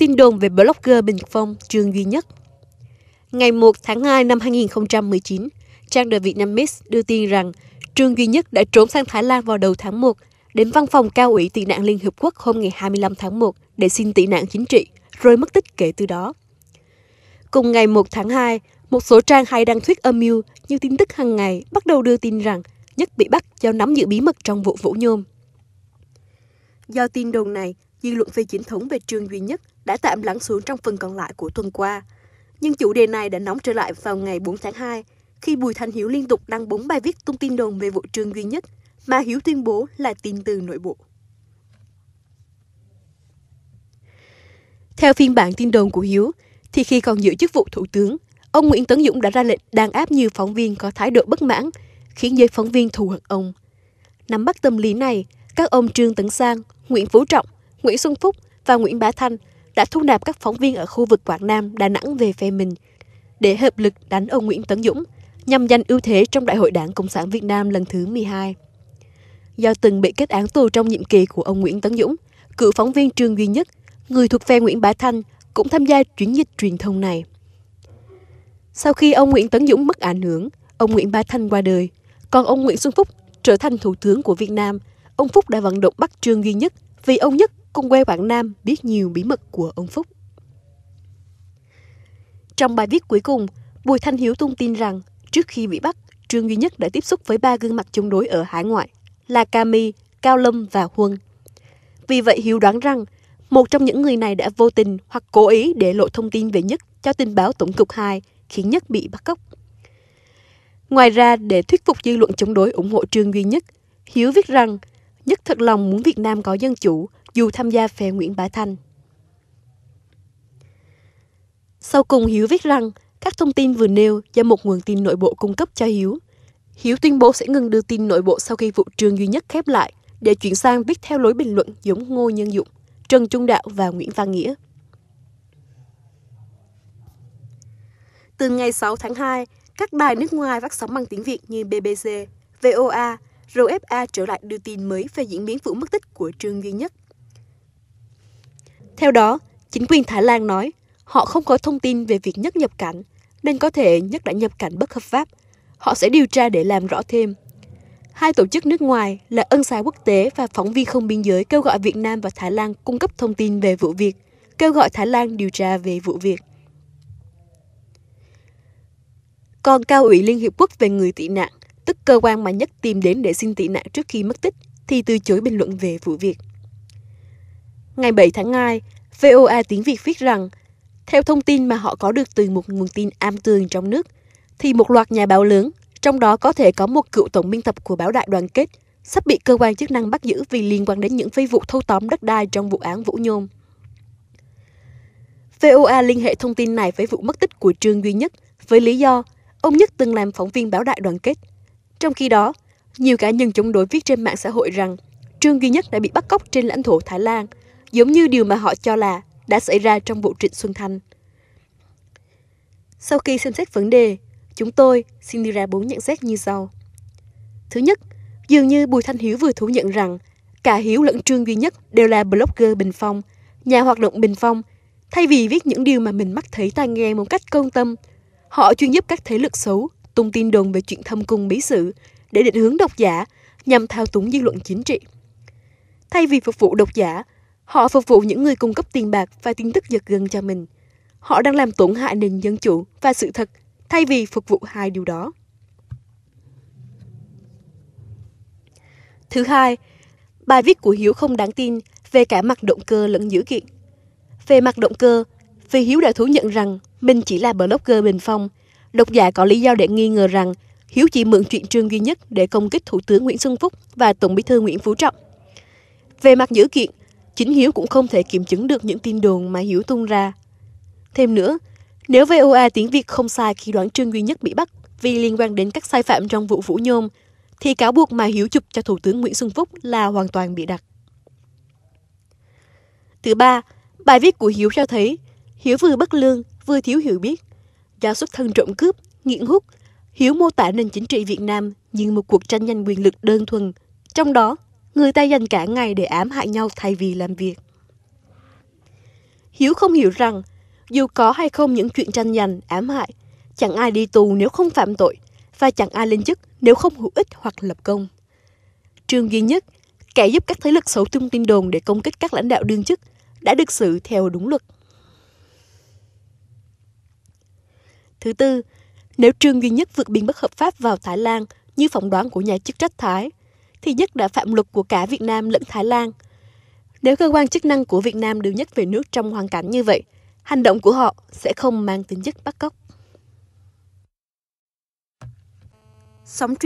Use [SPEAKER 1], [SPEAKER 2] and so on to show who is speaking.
[SPEAKER 1] Tin đồn về blogger Bình Phong Trương Duy Nhất Ngày 1 tháng 2 năm 2019, trang The Vietnam Miss đưa tin rằng Trương Duy Nhất đã trốn sang Thái Lan vào đầu tháng 1, đến văn phòng cao ủy tị nạn Liên hợp Quốc hôm ngày 25 tháng 1 để xin tị nạn chính trị, rồi mất tích kể từ đó. Cùng ngày 1 tháng 2, một số trang hay đăng thuyết âm mưu như tin tức hàng ngày bắt đầu đưa tin rằng Nhất bị bắt do nắm giữ bí mật trong vụ Vũ Nhôm. Do tin đồn này, dư luận phi chính thống về Trương Duy Nhất đã tạm lắng xuống trong phần còn lại của tuần qua. Nhưng chủ đề này đã nóng trở lại vào ngày 4 tháng 2, khi Bùi Thanh Hiếu liên tục đăng 4 bài viết tung tin đồn về vụ trường duy nhất mà Hiếu tuyên bố là tin từ nội bộ. Theo phiên bản tin đồn của Hiếu, thì khi còn giữ chức vụ thủ tướng, ông Nguyễn Tấn Dũng đã ra lệnh đàn áp nhiều phóng viên có thái độ bất mãn, khiến giới phóng viên thù hận ông. Nắm bắt tâm lý này, các ông Trương Tấn Sang, Nguyễn Phú Trọng, Nguyễn Xuân Phúc và Nguyễn Bá Thanh đã thu nạp các phóng viên ở khu vực Quảng Nam, Đà Nẵng về phe mình để hợp lực đánh ông Nguyễn Tấn Dũng nhằm giành ưu thế trong Đại hội Đảng Cộng sản Việt Nam lần thứ 12. Do từng bị kết án tù trong nhiệm kỳ của ông Nguyễn Tấn Dũng, cựu phóng viên Trương Duy Nhất, người thuộc phe Nguyễn Bá Thanh, cũng tham gia chuyến dịch truyền thông này. Sau khi ông Nguyễn Tấn Dũng mất ảnh hưởng, ông Nguyễn Bá Thanh qua đời, còn ông Nguyễn Xuân Phúc trở thành Thủ tướng của Việt Nam, ông Phúc đã vận động bắt Trương Duy Nhất vì ông Nhất cùng quê Quảng Nam biết nhiều bí mật của ông Phúc. Trong bài viết cuối cùng, Bùi Thanh Hiếu tung tin rằng trước khi bị bắt, Trương Duy Nhất đã tiếp xúc với ba gương mặt chống đối ở hải ngoại là Cami, Cao Lâm và Huân. Vì vậy Hiếu đoán rằng một trong những người này đã vô tình hoặc cố ý để lộ thông tin về Nhất cho tình báo Tổng cục 2 khiến Nhất bị bắt cóc. Ngoài ra, để thuyết phục dư luận chống đối ủng hộ Trương Duy Nhất, Hiếu viết rằng Nhất thật lòng muốn Việt Nam có dân chủ dù tham gia phe Nguyễn Bá Thanh. Sau cùng Hiếu viết rằng các thông tin vừa nêu do một nguồn tin nội bộ cung cấp cho Hiếu. Hiếu tuyên bố sẽ ngừng đưa tin nội bộ sau khi vụ trường duy nhất khép lại để chuyển sang viết theo lối bình luận giống Ngô Nhân Dụng, Trần Trung Đạo và Nguyễn Văn Nghĩa. Từ ngày 6 tháng 2, các đài nước ngoài phát sóng bằng tiếng Việt như BBC, VOA, RFA trở lại đưa tin mới về diễn biến vụ mất tích của Trương Duy Nhất. Theo đó, chính quyền Thái Lan nói họ không có thông tin về việc nhất nhập cảnh, nên có thể nhất đã nhập cảnh bất hợp pháp. Họ sẽ điều tra để làm rõ thêm. Hai tổ chức nước ngoài là Ân xá quốc tế và Phóng viên không biên giới kêu gọi Việt Nam và Thái Lan cung cấp thông tin về vụ việc, kêu gọi Thái Lan điều tra về vụ việc. Còn Cao ủy Liên Hiệp Quốc về người tị nạn, tức cơ quan mà nhất tìm đến để xin tị nạn trước khi mất tích, thì từ chối bình luận về vụ việc. Ngày 7 tháng 2, VOA tiếng Việt viết rằng, theo thông tin mà họ có được từ một nguồn tin am tường trong nước, thì một loạt nhà báo lớn, trong đó có thể có một cựu tổng biên tập của báo Đại Đoàn Kết, sắp bị cơ quan chức năng bắt giữ vì liên quan đến những phi vụ thâu tóm đất đai trong vụ án Vũ Nhôm. VOA liên hệ thông tin này với vụ mất tích của Trương Duy Nhất với lý do ông Nhất từng làm phóng viên báo Đại Đoàn Kết. Trong khi đó, nhiều cá nhân chống đối viết trên mạng xã hội rằng Trương Duy Nhất đã bị bắt cóc trên lãnh thổ Thái Lan – giống như điều mà họ cho là đã xảy ra trong vụ Trịnh Xuân Thanh. Sau khi xem xét vấn đề, chúng tôi xin đưa ra bốn nhận xét như sau. Thứ nhất, dường như Bùi Thanh Hiếu vừa thú nhận rằng cả Hiếu lẫn Trương duy nhất đều là blogger bình phong, nhà hoạt động bình phong, thay vì viết những điều mà mình mắt thấy tai nghe một cách công tâm, họ chuyên giúp các thế lực xấu tung tin đồn về chuyện thâm cung bí sự để định hướng độc giả nhằm thao túng dư luận chính trị. Thay vì phục vụ độc giả, Họ phục vụ những người cung cấp tiền bạc và tin tức giật gân cho mình. Họ đang làm tổn hại nền dân chủ và sự thật thay vì phục vụ hai điều đó. Thứ hai, bài viết của Hiếu không đáng tin về cả mặt động cơ lẫn dữ kiện. Về mặt động cơ, vì Hiếu đã thú nhận rằng mình chỉ là blogger bình phong, độc giả có lý do để nghi ngờ rằng Hiếu chỉ mượn chuyện trương duy nhất để công kích Thủ tướng Nguyễn Xuân Phúc và Tổng bí thư Nguyễn Phú Trọng. Về mặt dữ kiện, chính Hiếu cũng không thể kiểm chứng được những tin đồn mà Hiếu tung ra. Thêm nữa, nếu VOA tiếng Việt không sai khi đoán Trương Duy Nhất bị bắt vì liên quan đến các sai phạm trong vụ Vũ Nhôm, thì cáo buộc mà Hiếu chụp cho Thủ tướng Nguyễn Xuân Phúc là hoàn toàn bị đặt. Thứ ba, bài viết của Hiếu cho thấy Hiếu vừa bất lương, vừa thiếu hiểu biết. Do xuất thân trộm cướp, nghiện hút, Hiếu mô tả nền chính trị Việt Nam như một cuộc tranh giành quyền lực đơn thuần, trong đó người ta dành cả ngày để ám hại nhau thay vì làm việc. Hiếu không hiểu rằng, dù có hay không những chuyện tranh giành, ám hại, chẳng ai đi tù nếu không phạm tội, và chẳng ai lên chức nếu không hữu ích hoặc lập công. Trường duy nhất, kẻ giúp các thế lực xấu tung tin đồn để công kích các lãnh đạo đương chức, đã được xử theo đúng luật. Thứ tư, nếu Trương duy nhất vượt biên bất hợp pháp vào Thái Lan như phỏng đoán của nhà chức trách Thái, thì nhất đã phạm luật của cả Việt Nam lẫn Thái Lan. Nếu cơ quan chức năng của Việt Nam đều nhất về nước trong hoàn cảnh như vậy, hành động của họ sẽ không mang tính chất bắt cóc. Sống